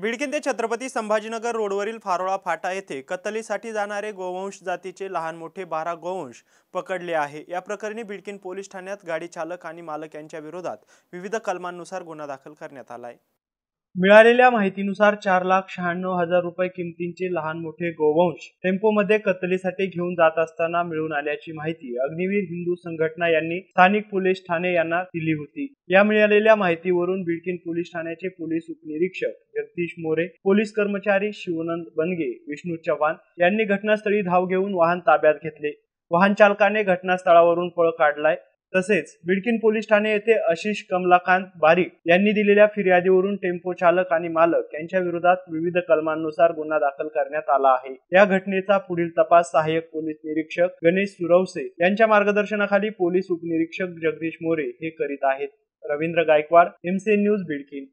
बिडकिन ते छत्रपती संभाजीनगर रोडवरील फारोळा फाटा येथे कत्तलीसाठी जाणारे गोवंश जातीचे लहान मोठे बारा गोवंश पकडले आहे या प्रकरणी बिडकिन पोलीस ठाण्यात गाडी चालक आणि मालक यांच्या विरोधात विविध कलमांनुसार गुन्हा दाखल करण्यात आला मिळालेल्या माहितीनुसार चार लाख शहाण्णव हजार रुपये किमतींचे लहान मोठे गोवंश टेम्पोमध्ये कतलीसाठी घेऊन जात असताना मिळून आल्याची माहिती अग्निवीर हिंदू संघटना यांनी स्थानिक पोलीस ठाणे यांना दिली होती या मिळालेल्या माहितीवरून बिडकिन पोलीस ठाण्याचे पोलीस उपनिरीक्षक जगदीश मोरे पोलीस कर्मचारी शिवनंद बनगे विष्णू चव्हाण यांनी घटनास्थळी धाव घेऊन वाहन ताब्यात घेतले वाहन चालकाने घटनास्थळावरून पळ काढलाय तसेच बिडकिन पोलीस ठाणे येथे आशिष कमलाकांत बारीक यांनी दिलेल्या फिर्यादीवरून टेम्पो चालक आणि मालक यांच्या विरोधात विविध कलमांनुसार गुन्हा दाखल करण्यात आला आहे या घटनेचा पुढील तपास सहाय्यक पोलीस निरीक्षक गणेश सुरवसे यांच्या मार्गदर्शनाखाली पोलीस उपनिरीक्षक जगदीश मोरे हे करीत आहेत रवींद्र गायकवाड एमसीएन न्यूज बिडकिन